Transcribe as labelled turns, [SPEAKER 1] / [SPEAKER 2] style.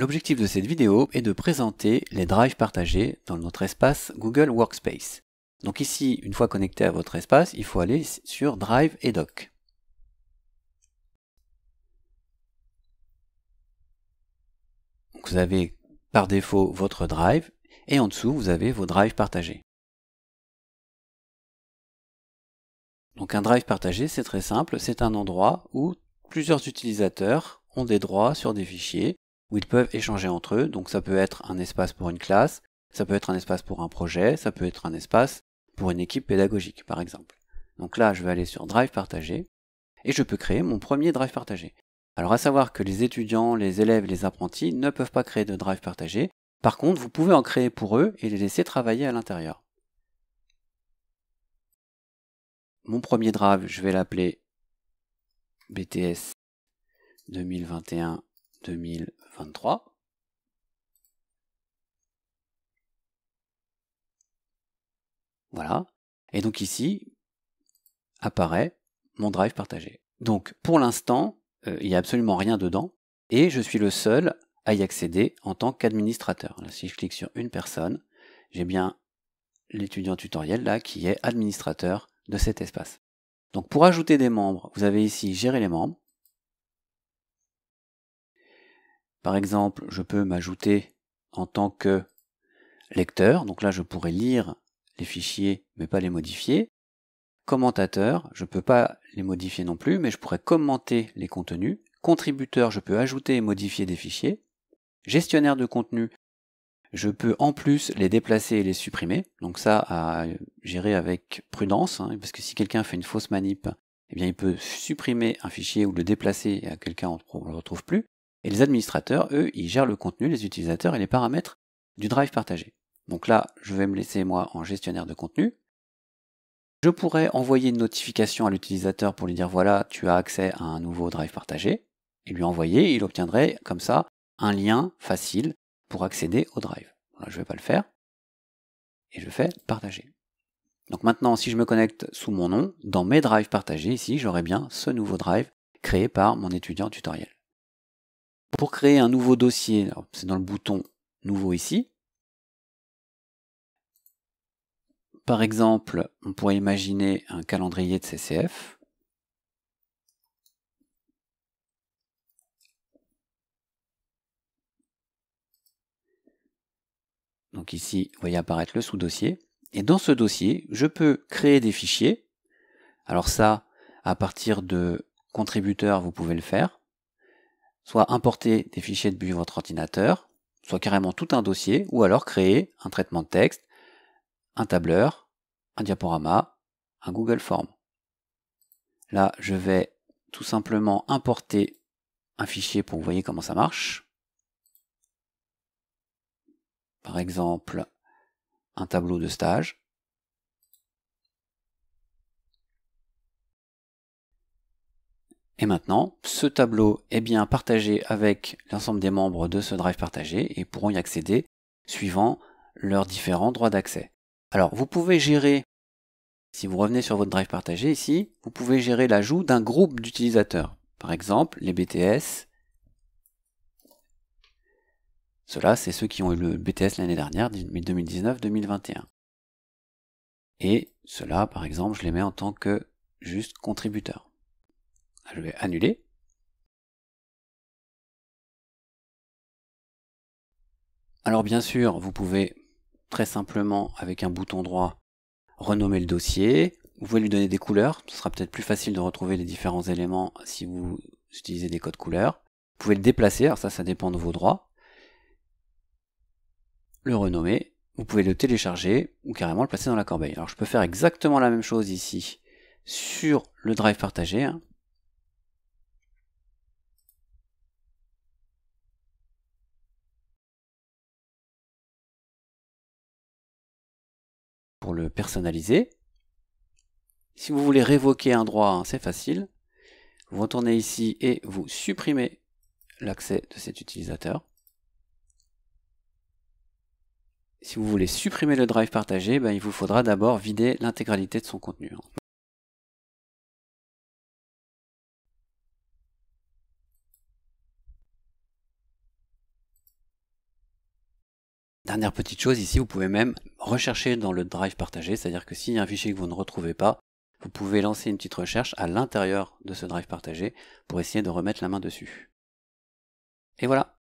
[SPEAKER 1] L'objectif de cette vidéo est de présenter les drives partagés dans notre espace Google Workspace. Donc ici, une fois connecté à votre espace, il faut aller sur Drive et Doc. vous avez par défaut votre drive et en dessous vous avez vos drives partagés. Donc un drive partagé c'est très simple, c'est un endroit où plusieurs utilisateurs ont des droits sur des fichiers où ils peuvent échanger entre eux. Donc ça peut être un espace pour une classe, ça peut être un espace pour un projet, ça peut être un espace pour une équipe pédagogique par exemple. Donc là, je vais aller sur Drive partagé et je peux créer mon premier Drive partagé. Alors à savoir que les étudiants, les élèves, les apprentis ne peuvent pas créer de Drive partagé. Par contre, vous pouvez en créer pour eux et les laisser travailler à l'intérieur. Mon premier Drive, je vais l'appeler BTS 2021 2023. Voilà. Et donc ici apparaît mon drive partagé. Donc pour l'instant, euh, il n'y a absolument rien dedans et je suis le seul à y accéder en tant qu'administrateur. Si je clique sur une personne, j'ai bien l'étudiant tutoriel là qui est administrateur de cet espace. Donc pour ajouter des membres, vous avez ici gérer les membres, Par exemple, je peux m'ajouter en tant que lecteur, donc là je pourrais lire les fichiers mais pas les modifier. Commentateur, je ne peux pas les modifier non plus, mais je pourrais commenter les contenus. Contributeur, je peux ajouter et modifier des fichiers. Gestionnaire de contenu, je peux en plus les déplacer et les supprimer. Donc ça à gérer avec prudence, hein, parce que si quelqu'un fait une fausse manip, eh bien il peut supprimer un fichier ou le déplacer et à quelqu'un on ne le retrouve plus. Et les administrateurs, eux, ils gèrent le contenu, les utilisateurs et les paramètres du drive partagé. Donc là, je vais me laisser moi en gestionnaire de contenu. Je pourrais envoyer une notification à l'utilisateur pour lui dire voilà, tu as accès à un nouveau drive partagé, et lui envoyer, il obtiendrait comme ça un lien facile pour accéder au drive. je ne vais pas le faire. Et je fais partager. Donc maintenant, si je me connecte sous mon nom, dans mes drives partagés, ici, j'aurai bien ce nouveau drive créé par mon étudiant tutoriel. Pour créer un nouveau dossier, c'est dans le bouton Nouveau ici. Par exemple, on pourrait imaginer un calendrier de CCF. Donc ici, vous voyez apparaître le sous-dossier. Et dans ce dossier, je peux créer des fichiers. Alors ça, à partir de contributeurs, vous pouvez le faire soit importer des fichiers depuis votre ordinateur, soit carrément tout un dossier, ou alors créer un traitement de texte, un tableur, un diaporama, un Google Form. Là, je vais tout simplement importer un fichier pour que vous voyez comment ça marche. Par exemple, un tableau de stage. Et maintenant, ce tableau est bien partagé avec l'ensemble des membres de ce drive partagé et pourront y accéder suivant leurs différents droits d'accès. Alors, vous pouvez gérer, si vous revenez sur votre drive partagé ici, vous pouvez gérer l'ajout d'un groupe d'utilisateurs. Par exemple, les BTS. Cela, c'est ceux qui ont eu le BTS l'année dernière, 2019-2021. Et cela, par exemple, je les mets en tant que juste contributeur. Ah, je vais annuler. Alors bien sûr, vous pouvez très simplement, avec un bouton droit, renommer le dossier. Vous pouvez lui donner des couleurs. Ce sera peut-être plus facile de retrouver les différents éléments si vous utilisez des codes couleurs. Vous pouvez le déplacer, alors ça, ça dépend de vos droits. Le renommer. Vous pouvez le télécharger ou carrément le placer dans la corbeille. Alors je peux faire exactement la même chose ici sur le drive partagé. Hein. le personnaliser. Si vous voulez révoquer un droit, hein, c'est facile. Vous retournez ici et vous supprimez l'accès de cet utilisateur. Si vous voulez supprimer le drive partagé, ben, il vous faudra d'abord vider l'intégralité de son contenu. Hein. Dernière petite chose ici, vous pouvez même rechercher dans le drive partagé, c'est-à-dire que s'il y a un fichier que vous ne retrouvez pas, vous pouvez lancer une petite recherche à l'intérieur de ce drive partagé pour essayer de remettre la main dessus. Et voilà,